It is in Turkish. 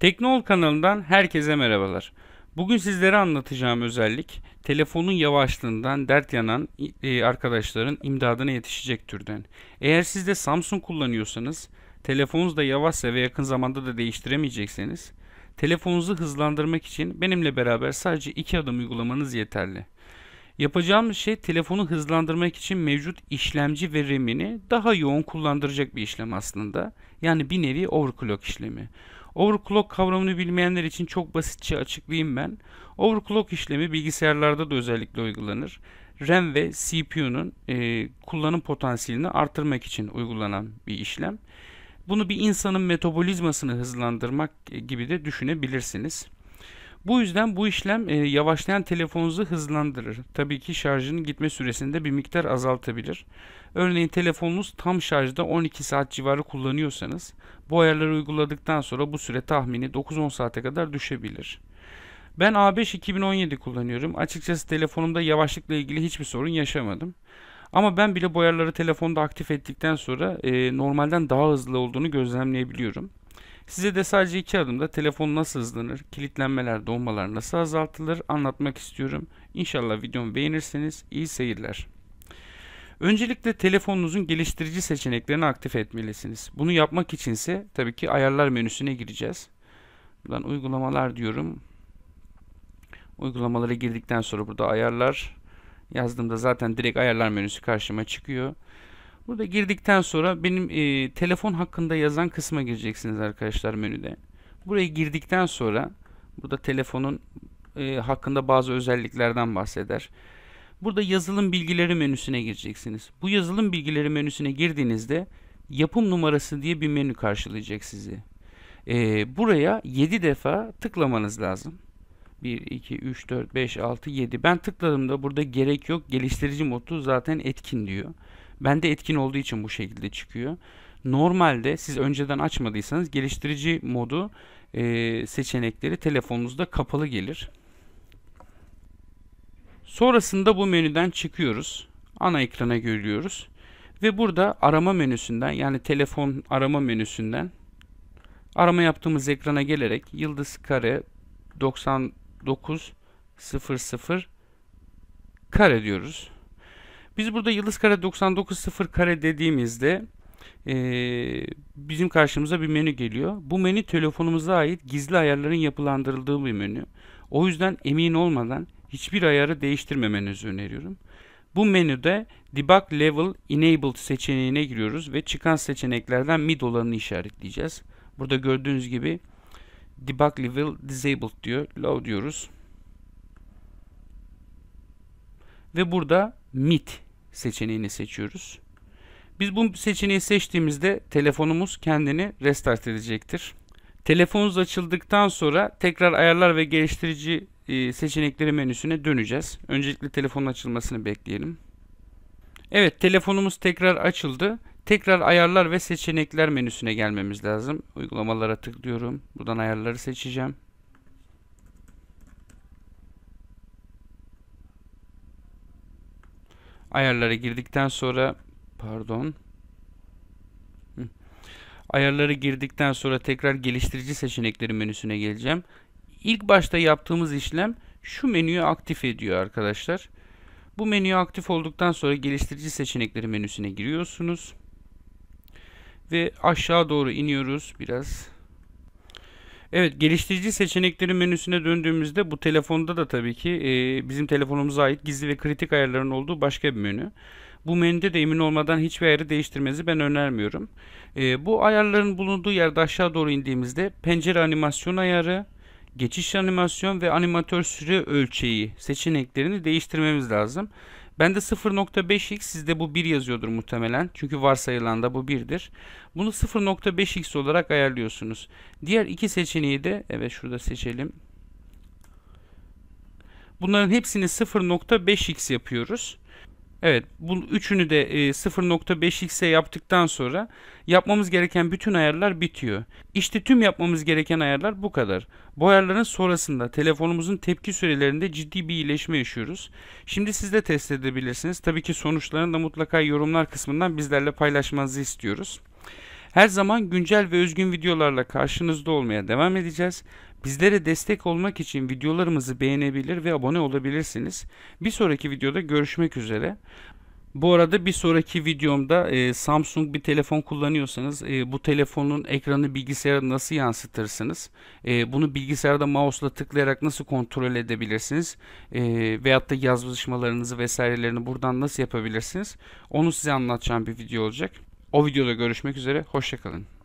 Teknol kanalından herkese merhabalar. Bugün sizlere anlatacağım özellik telefonun yavaşlığından dert yanan e, arkadaşların imdadına yetişecek türden. Eğer siz de Samsung kullanıyorsanız, telefonunuz da yavaşsa ve yakın zamanda da değiştiremeyecekseniz, telefonunuzu hızlandırmak için benimle beraber sadece iki adım uygulamanız yeterli. Yapacağımız şey telefonu hızlandırmak için mevcut işlemci ve RAM'ini daha yoğun kullandıracak bir işlem aslında. Yani bir nevi overclock işlemi. Overclock kavramını bilmeyenler için çok basitçe açıklayayım ben. Overclock işlemi bilgisayarlarda da özellikle uygulanır. RAM ve CPU'nun e, kullanım potansiyelini artırmak için uygulanan bir işlem. Bunu bir insanın metabolizmasını hızlandırmak e, gibi de düşünebilirsiniz. Bu yüzden bu işlem e, yavaşlayan telefonunuzu hızlandırır. Tabii ki şarjının gitme süresinde bir miktar azaltabilir. Örneğin telefonunuz tam şarjda 12 saat civarı kullanıyorsanız bu ayarları uyguladıktan sonra bu süre tahmini 9-10 saate kadar düşebilir. Ben A5 2017 kullanıyorum. Açıkçası telefonumda yavaşlıkla ilgili hiçbir sorun yaşamadım. Ama ben bile bu ayarları telefonda aktif ettikten sonra e, normalden daha hızlı olduğunu gözlemleyebiliyorum. Size de sadece iki adımda telefon nasıl hızlanır, kilitlenmeler, donmalar nasıl azaltılır anlatmak istiyorum. İnşallah videomu beğenirseniz iyi seyirler. Öncelikle telefonunuzun geliştirici seçeneklerini aktif etmelisiniz. Bunu yapmak içinse tabii ki ayarlar menüsüne gireceğiz. Buradan uygulamalar diyorum. Uygulamalara girdikten sonra burada ayarlar yazdığımda zaten direkt ayarlar menüsü karşıma çıkıyor. Burada girdikten sonra benim e, telefon hakkında yazan kısma gireceksiniz arkadaşlar menüde. Buraya girdikten sonra burada telefonun e, hakkında bazı özelliklerden bahseder. Burada yazılım bilgileri menüsüne gireceksiniz. Bu yazılım bilgileri menüsüne girdiğinizde yapım numarası diye bir menü karşılayacak sizi. E, buraya 7 defa tıklamanız lazım. 1, 2, 3, 4, 5, 6, 7. Ben tıkladım da burada gerek yok geliştirici modu zaten etkin diyor. Ben de etkin olduğu için bu şekilde çıkıyor. Normalde siz önceden açmadıysanız geliştirici modu e, seçenekleri telefonunuzda kapalı gelir. Sonrasında bu menüden çıkıyoruz. Ana ekrana görüyoruz. Ve burada arama menüsünden yani telefon arama menüsünden arama yaptığımız ekrana gelerek yıldız kare 99 00 kare diyoruz. Biz burada yıldız kare 99 kare dediğimizde e, bizim karşımıza bir menü geliyor. Bu menü telefonumuza ait gizli ayarların yapılandırıldığı bir menü. O yüzden emin olmadan hiçbir ayarı değiştirmemenizi öneriyorum. Bu menüde Debug Level Enabled seçeneğine giriyoruz ve çıkan seçeneklerden mid olanını işaretleyeceğiz. Burada gördüğünüz gibi Debug Level Disabled diyor. Low diyoruz. Ve burada mid seçeneğini seçiyoruz. Biz bu seçeneği seçtiğimizde telefonumuz kendini restart edecektir. Telefonunuz açıldıktan sonra tekrar ayarlar ve geliştirici e, seçenekleri menüsüne döneceğiz. Öncelikle telefonun açılmasını bekleyelim. Evet telefonumuz tekrar açıldı. Tekrar ayarlar ve seçenekler menüsüne gelmemiz lazım. Uygulamalara tıklıyorum. Buradan ayarları seçeceğim. Ayarlara girdikten sonra pardon ayarları girdikten sonra tekrar geliştirici seçenekleri menüsüne geleceğim. İlk başta yaptığımız işlem şu menüyü aktif ediyor arkadaşlar. Bu menüyü aktif olduktan sonra geliştirici seçenekleri menüsüne giriyorsunuz. Ve aşağı doğru iniyoruz biraz. Evet geliştirici seçeneklerin menüsüne döndüğümüzde bu telefonda da tabii ki e, bizim telefonumuza ait gizli ve kritik ayarların olduğu başka bir menü. Bu menüde de emin olmadan hiçbir ayarı değiştirmenizi ben önermiyorum. E, bu ayarların bulunduğu yerde aşağı doğru indiğimizde pencere animasyon ayarı, geçiş animasyon ve animatör süre ölçeği seçeneklerini değiştirmemiz lazım. Ben de 0.5x sizde bu 1 yazıyordur muhtemelen. Çünkü varsayılan da bu 1'dir. Bunu 0.5x olarak ayarlıyorsunuz. Diğer iki seçeneği de evet şurada seçelim. Bunların hepsini 0.5x yapıyoruz. Evet bu üçünü de 0.5x'e e, yaptıktan sonra yapmamız gereken bütün ayarlar bitiyor. İşte tüm yapmamız gereken ayarlar bu kadar. Bu ayarların sonrasında telefonumuzun tepki sürelerinde ciddi bir iyileşme yaşıyoruz. Şimdi siz de test edebilirsiniz. Tabii ki sonuçlarını da mutlaka yorumlar kısmından bizlerle paylaşmanızı istiyoruz. Her zaman güncel ve özgün videolarla karşınızda olmaya devam edeceğiz. Bizlere destek olmak için videolarımızı beğenebilir ve abone olabilirsiniz. Bir sonraki videoda görüşmek üzere. Bu arada bir sonraki videomda e, Samsung bir telefon kullanıyorsanız e, bu telefonun ekranı bilgisayara nasıl yansıtırsınız? E, bunu bilgisayarda mouse'la tıklayarak nasıl kontrol edebilirsiniz? E, veyahut da yazışmalarınızı vesairelerini buradan nasıl yapabilirsiniz? Onu size anlatacağım bir video olacak. O videoda görüşmek üzere. Hoşçakalın.